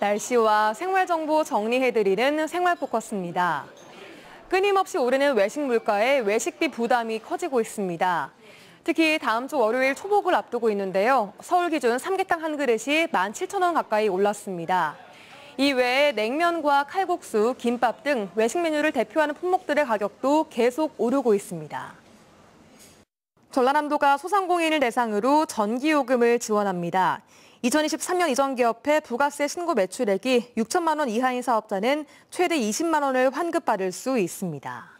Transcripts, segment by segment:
날씨와 생활 정보 정리해드리는 생활 포커스입니다. 끊임없이 오르는 외식 물가에 외식비 부담이 커지고 있습니다. 특히 다음 주 월요일 초복을 앞두고 있는데요. 서울 기준 삼계탕 한 그릇이 17,000원 가까이 올랐습니다. 이외에 냉면과 칼국수, 김밥 등 외식 메뉴를 대표하는 품목들의 가격도 계속 오르고 있습니다. 전라남도가 소상공인을 대상으로 전기요금을 지원합니다. 2023년 이전기업회 부가세 신고 매출액이 6천만 원 이하인 사업자는 최대 20만 원을 환급받을 수 있습니다.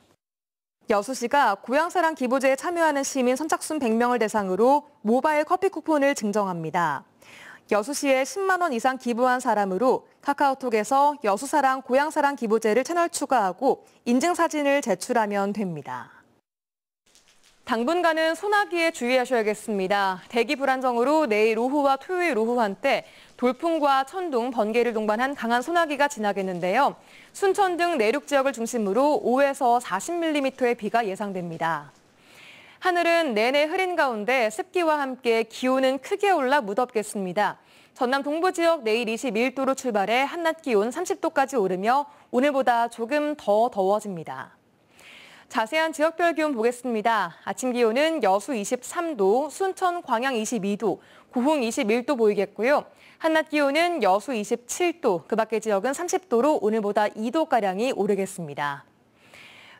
여수시가 고향사랑 기부제에 참여하는 시민 선착순 100명을 대상으로 모바일 커피 쿠폰을 증정합니다. 여수시에 10만 원 이상 기부한 사람으로 카카오톡에서 여수사랑 고향사랑 기부제를 채널 추가하고 인증사진을 제출하면 됩니다. 당분간은 소나기에 주의하셔야겠습니다. 대기 불안정으로 내일 오후와 토요일 오후 한때 돌풍과 천둥, 번개를 동반한 강한 소나기가 지나겠는데요. 순천 등 내륙 지역을 중심으로 5에서 40mm의 비가 예상됩니다. 하늘은 내내 흐린 가운데 습기와 함께 기온은 크게 올라 무덥겠습니다. 전남 동부 지역 내일 21도로 출발해 한낮 기온 30도까지 오르며 오늘보다 조금 더 더워집니다. 자세한 지역별 기온 보겠습니다. 아침 기온은 여수 23도, 순천 광양 22도, 고흥 21도 보이겠고요. 한낮 기온은 여수 27도, 그 밖의 지역은 30도로 오늘보다 2도가량이 오르겠습니다.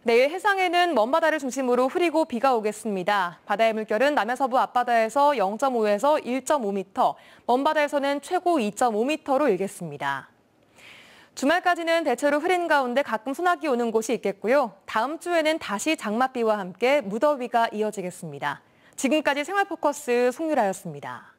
내일 해상에는 먼바다를 중심으로 흐리고 비가 오겠습니다. 바다의 물결은 남해서부 앞바다에서 0.5에서 1.5m, 먼바다에서는 최고 2.5m로 일겠습니다. 주말까지는 대체로 흐린 가운데 가끔 소나기 오는 곳이 있겠고요. 다음 주에는 다시 장맛비와 함께 무더위가 이어지겠습니다. 지금까지 생활포커스 송유라였습니다.